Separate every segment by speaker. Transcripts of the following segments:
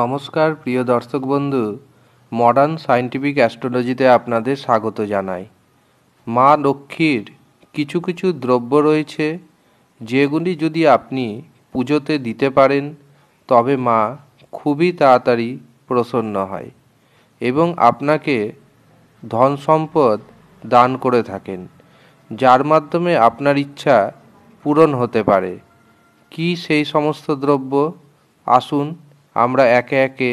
Speaker 1: নমস্কার প্রিয় দর্শক বন্ধু মডার্ন সায়েন্টিফিক অ্যাস্ট্রোলজিতে আপনাদের স্বাগত জানাই মা লক্ষ্মীর কিছু কিছু দ্রব্য রয়েছে যেগুলি যদি আপনি পুজোতে দিতে পারেন তবে মা খুবই তাড়াতাড়ি প্রসন্ন হয় এবং আপনাকে ধন সম্পদ দান করে থাকেন যার মাধ্যমে আপনার ইচ্ছা পূরণ হতে পারে কি সেই সমস্ত দ্রব্য আসুন আমরা একে একে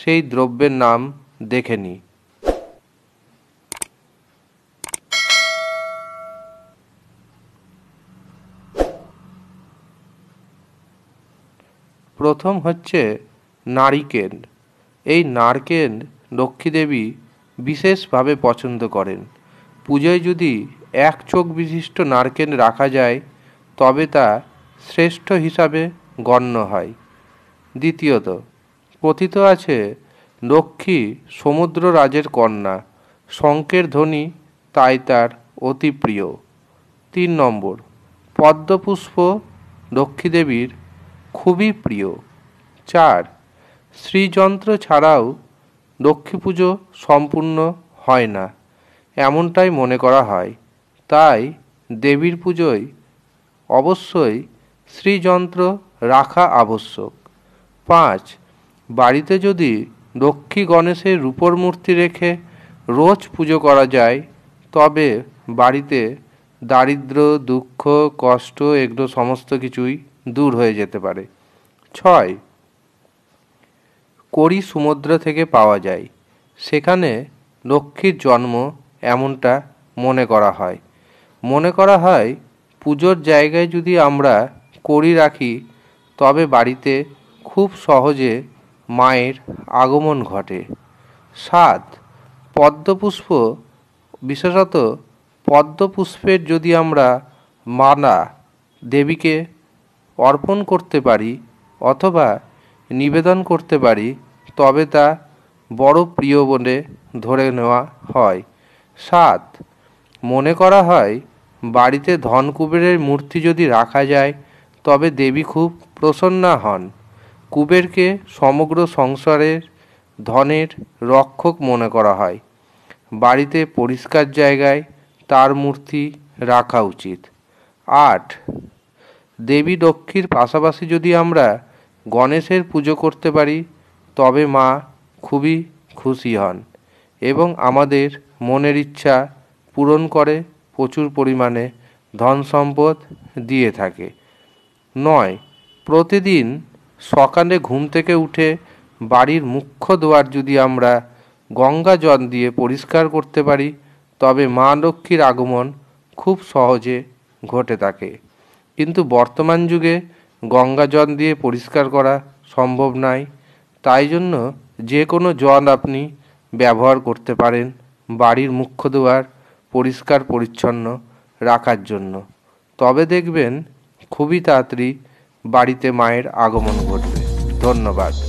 Speaker 1: সেই দ্রব্যের নাম দেখে নিই প্রথম হচ্ছে নারিকেল এই নারকেল লক্ষ্মীদেবী বিশেষভাবে পছন্দ করেন পুজোয় যদি এক চোখ বিশিষ্ট নারকেল রাখা যায় তবে তা শ্রেষ্ঠ হিসাবে গণ্য হয় দ্বিতীয়ত কথিত আছে লক্ষ্মী সমুদ্র রাজের কন্যা শঙ্কের ধ্বনি তাই তার অতি প্রিয় তিন নম্বর পদ্মপুষ্প লক্ষ্মীদেবীর খুবই প্রিয় চার শ্রীযন্ত্র ছাড়াও লক্ষ্মী পুজো সম্পূর্ণ হয় না এমনটাই মনে করা হয় তাই দেবীর পুজোয় অবশ্যই শ্রীযন্ত্র রাখা আবশ্যক পাঁচ বাড়িতে যদি লক্ষ্মী গণেশের রূপর মূর্তি রেখে রোজ পুজো করা যায় তবে বাড়িতে দারিদ্র দুঃখ কষ্ট এগুলো সমস্ত কিছুই দূর হয়ে যেতে পারে ছয় করি সমুদ্র থেকে পাওয়া যায় সেখানে লক্ষ্মীর জন্ম এমনটা মনে করা হয় মনে করা হয় পুজোর জায়গায় যদি আমরা করি রাখি তবে বাড়িতে খুব সহজে মায়ের আগমন ঘটে সাত পদ্মপুষ্প বিশেষত পদ্মপুষ্পের যদি আমরা মানা দেবীকে অর্পণ করতে পারি অথবা নিবেদন করতে পারি তবে তা বড় প্রিয় বলে ধরে নেওয়া হয় সাত মনে করা হয় বাড়িতে ধনকুবেরের মূর্তি যদি রাখা যায় তবে দেবী খুব প্রসন্না হন কুবেরকে সমগ্র সংসারের ধনের রক্ষক মনে করা হয় বাড়িতে পরিষ্কার জায়গায় তার মূর্তি রাখা উচিত আট দেবী লক্ষ্মীর পাশাপাশি যদি আমরা গণেশের পুজো করতে পারি তবে মা খুবই খুশি হন এবং আমাদের মনের ইচ্ছা পূরণ করে প্রচুর পরিমাণে ধন সম্পদ দিয়ে থাকে নয় প্রতিদিন সকালে ঘুম থেকে উঠে বাড়ির মুখ্য দোয়ার যদি আমরা গঙ্গা জল দিয়ে পরিষ্কার করতে পারি তবে মা লক্ষ্মীর আগমন খুব সহজে ঘটে থাকে কিন্তু বর্তমান যুগে গঙ্গা জল দিয়ে পরিষ্কার করা সম্ভব নয় তাই জন্য যে কোনো জল আপনি ব্যবহার করতে পারেন বাড়ির মুখ্য দুয়ার পরিষ্কার পরিচ্ছন্ন রাখার জন্য তবে দেখবেন খুবই তাড়াতাড়ি বাড়িতে মায়ের আগমন ঘটবে ধন্যবাদ